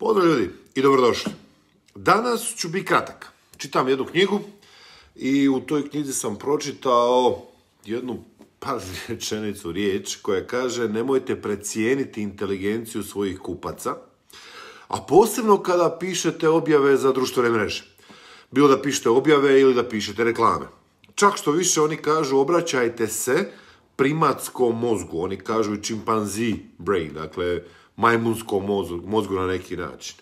Pozdrav ljudi i dobrodošli. Danas ću biti kratak. Čitam jednu knjigu i u toj knjizi sam pročitao jednu par rečenicu riječ koja kaže nemojte precijeniti inteligenciju svojih kupaca, a posebno kada pišete objave za društvene mreže. Bilo da pišete objave ili da pišete reklame. Čak što više oni kažu obraćajte se primatskom mozgu, oni kažu čimpanzi brain, dakle majmunskom mozgu, na neki način.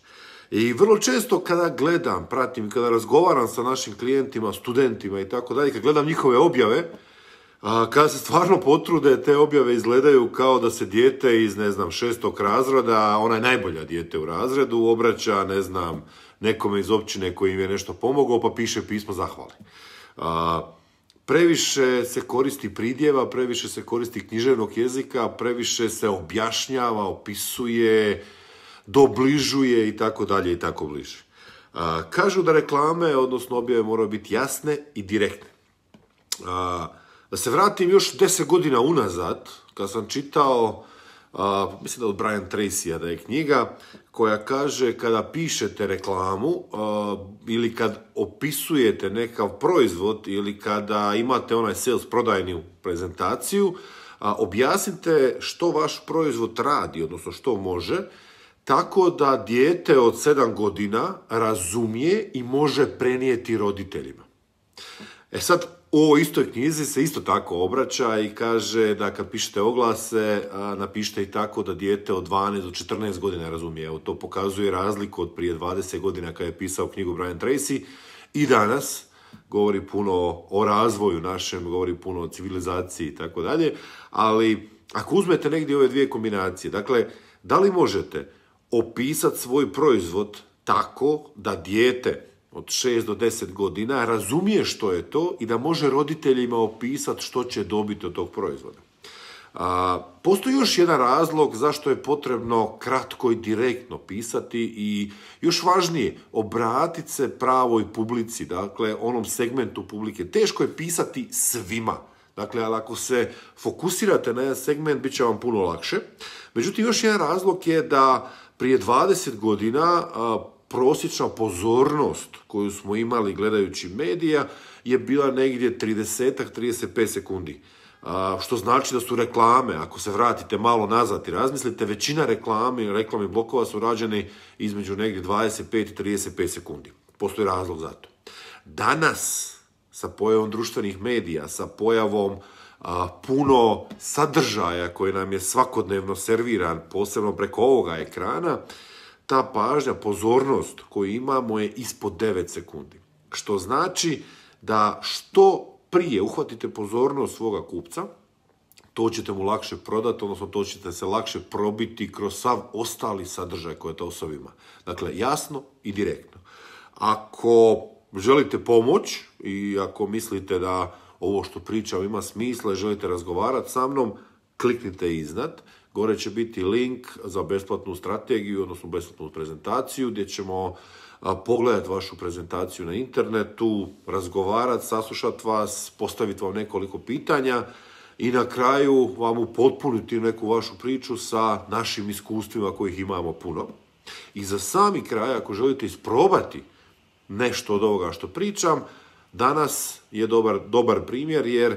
I vrlo često kada gledam, pratim, kada razgovaram sa našim klijentima, studentima i tako dalje, kada gledam njihove objave, kada se stvarno potrude, te objave izgledaju kao da se dijete iz, ne znam, šestog razreda, ona je najbolja dijete u razredu, obraća, ne znam, nekome iz općine koji im je nešto pomogao, pa piše pismo zahvali. Previše se koristi pridjeva, previše se koristi književnog jezika, previše se objašnjava, opisuje, dobližuje i tako dalje i tako bliže. kažu da reklame, odnosno objave, moraju biti jasne i direktne. da se vratim još deset godina unazad, kad sam čitao mislim da od Brian tracy da je knjiga, koja kaže kada pišete reklamu ili kad opisujete nekav proizvod ili kada imate onaj sales prodajnu prezentaciju, objasnite što vaš proizvod radi, odnosno što može, tako da dijete od 7 godina razumije i može prenijeti roditeljima. E sad, o istoj knjizi se isto tako obraća i kaže da kad pišete oglase, napišite i tako da dijete od 12 do 14 godina razumije. to pokazuje razliku od prije 20 godina kada je pisao knjigu Brian Tracy i danas govori puno o razvoju našem, govori puno o civilizaciji i tako dalje, ali ako uzmete negdje ove dvije kombinacije, dakle, da li možete opisati svoj proizvod tako da dijete od 6 do 10 godina razumije što je to i da može roditeljima opisati što će dobiti od tog proizvoda. A, postoji još jedan razlog zašto je potrebno kratko i direktno pisati i još važnije, obratiti se pravoj publici, dakle onom segmentu publike. Teško je pisati svima. Dakle, ali ako se fokusirate na jedan segment, bit će vam puno lakše. Međutim, još jedan razlog je da prije 20 godina prosječna pozornost koju smo imali gledajući medija je bila negdje 30-35 sekundi. Što znači da su reklame, ako se vratite malo nazad i razmislite, većina reklame i reklame blokova su rađene između negdje 25 i 35 sekundi. Postoji razlog za to. Danas, sa pojavom društvenih medija, sa pojavom puno sadržaja koji nam je svakodnevno serviran, posebno preko ovoga ekrana, ta pažnja, pozornost koju imamo je ispod 9 sekundi. Što znači da što prije uhvatite pozornost svoga kupca, to ćete mu lakše prodati, odnosno to ćete se lakše probiti kroz sav ostali sadržaj koje ta osoba ima. Dakle, jasno i direktno. Ako želite pomoć i ako mislite da ovo što pričam ima smisla i želite razgovarati sa mnom, kliknite iznad. Gore će biti link za besplatnu strategiju, odnosno besplatnu prezentaciju gdje ćemo pogledati vašu prezentaciju na internetu, razgovarati, saslušati vas, postaviti vam nekoliko pitanja i na kraju vam upotpuniti neku vašu priču sa našim iskustvima kojih imamo puno. I za sami kraj, ako želite isprobati nešto od ovoga što pričam, danas je dobar, dobar primjer jer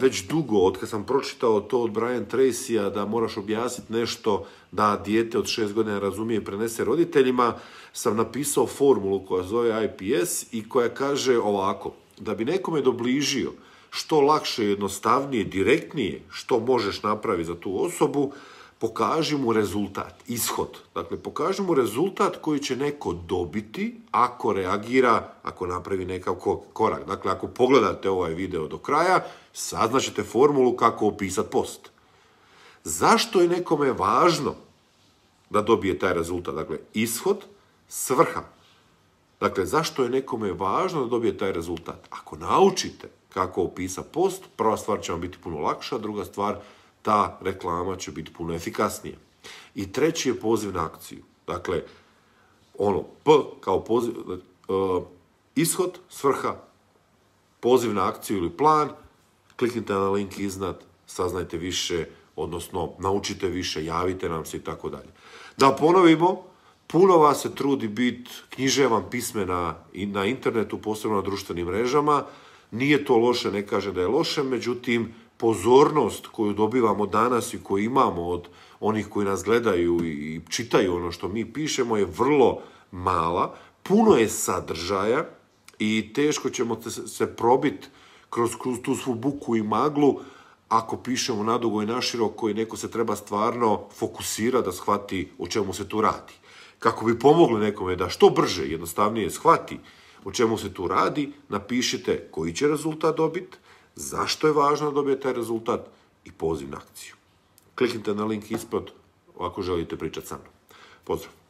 već dugo, od kad sam pročitao to od Brian Tracy-a, da moraš objasniti nešto da dijete od šest godina razumije i prenese roditeljima, sam napisao formulu koja zove IPS i koja kaže ovako, da bi nekome dobližio što lakše, jednostavnije, direktnije što možeš napraviti za tu osobu, pokaži mu rezultat, ishod. Dakle, pokaži mu rezultat koji će neko dobiti ako reagira, ako napravi nekakav korak. Dakle, ako pogledate ovaj video do kraja, saznaćete formulu kako opisati post. Zašto je nekome važno da dobije taj rezultat? Dakle, ishod, svrha. Dakle, zašto je nekome važno da dobije taj rezultat? Ako naučite kako opisa post, prva stvar će vam biti puno lakša, druga stvar ta reklama će biti puno efikasnije. I treći je poziv na akciju. Dakle, ono, P kao poziv, e, ishod, svrha, poziv na akciju ili plan, kliknite na link iznad, saznajte više, odnosno naučite više, javite nam se i tako dalje. Da ponovimo, puno vas se trudi biti, književan vam pisme na, na internetu, posebno na društvenim mrežama, nije to loše, ne kaže da je loše, međutim, pozornost koju dobivamo danas i koju imamo od onih koji nas gledaju i čitaju ono što mi pišemo je vrlo mala, puno je sadržaja i teško ćemo se probiti kroz tu svu buku i maglu ako pišemo nadugo i naširoko i neko se treba stvarno fokusira da shvati o čemu se tu radi. Kako bi pomogli nekome da što brže, jednostavnije shvati o čemu se tu radi, napišite koji će rezultat dobiti, Zašto je važno da dobijete taj rezultat i poziv na akciju. Kliknite na link ispod ako želite pričati sa mnom. Pozdrav!